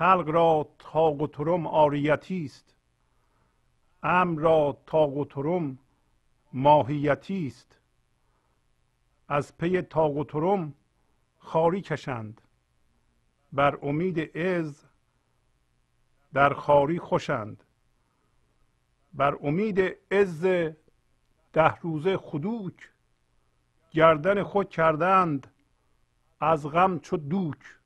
خلق را تاق و ترم آریتی است امر را تاق و ترم ماهیتی است از پی تاق و ترم خاری کشند بر امید عز در خاری خوشند بر امید عز ده روزه خدوک گردن خود کردند از غم چو دوک